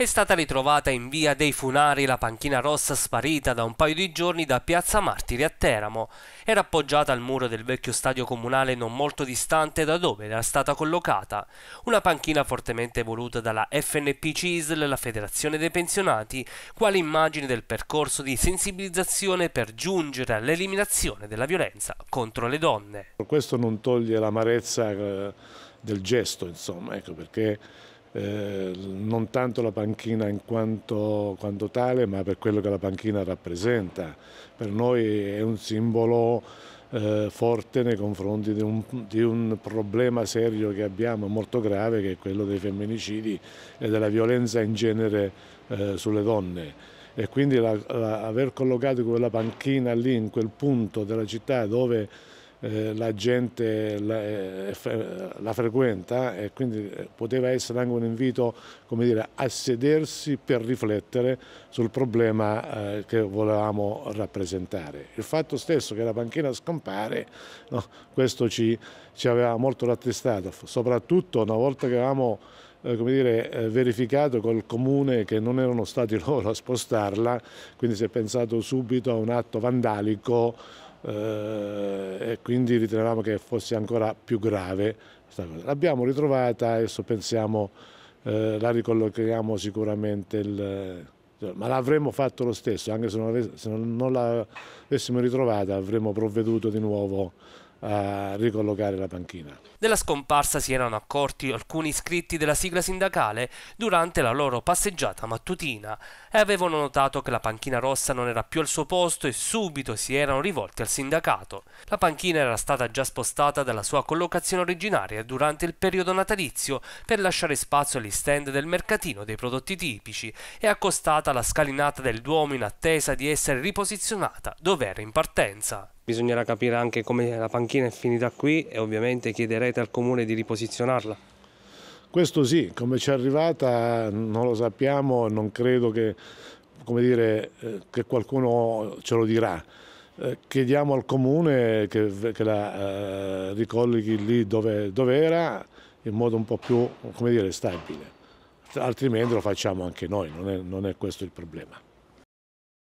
È stata ritrovata in via dei Funari la panchina rossa sparita da un paio di giorni da piazza Martiri a Teramo. Era appoggiata al muro del vecchio stadio comunale non molto distante da dove era stata collocata. Una panchina fortemente voluta dalla FNP CISL, la Federazione dei Pensionati, quale immagine del percorso di sensibilizzazione per giungere all'eliminazione della violenza contro le donne. Questo non toglie l'amarezza eh, del gesto, insomma, ecco perché eh, non tanto la panchina in quanto, quanto, tale, ma per quello che la panchina rappresenta. Per noi è un simbolo eh, forte nei confronti di un, di un, problema serio che abbiamo, molto grave, che è quello dei femminicidi e della violenza in genere eh, sulle donne. E quindi la, la, aver collocato quella panchina lì, in quel punto della città dove eh, la gente la, eh, eh, la, frequenta e quindi eh, poteva essere anche un invito dire, a sedersi per riflettere sul problema eh, che volevamo rappresentare. Il fatto stesso che la panchina scompare, no, questo ci, ci, aveva molto rattristato, soprattutto una volta che avevamo dire, verificato col comune che non erano stati loro a spostarla, quindi si è pensato subito a un atto vandalico eh, e quindi ritenevamo che fosse ancora più grave L'abbiamo ritrovata, adesso pensiamo, eh, la ricollochiamo sicuramente il, cioè, ma l'avremmo fatto lo stesso, anche se non, se non l'avessimo ritrovata avremmo provveduto di nuovo a ricollocare la panchina. Della scomparsa si erano accorti alcuni iscritti della sigla sindacale durante la loro passeggiata mattutina e avevano notato che la panchina rossa non era più al suo posto e subito si erano rivolti al sindacato. La panchina era stata già spostata dalla sua collocazione originaria durante il periodo natalizio per lasciare spazio agli stand del mercatino dei prodotti tipici e accostata alla scalinata del Duomo in attesa di essere riposizionata dove era in partenza. Bisognerà capire anche come la panchina è finita qui e ovviamente chiederete al comune di riposizionarla. Questo sì, come ci è arrivata non lo sappiamo, non credo che, dire, eh, che qualcuno ce lo dirà. Eh, chiediamo al comune che, che la eh, ricolleghi lì dove, dove era in modo un po' più dire, stabile, altrimenti lo facciamo anche noi, non è, non è questo il problema.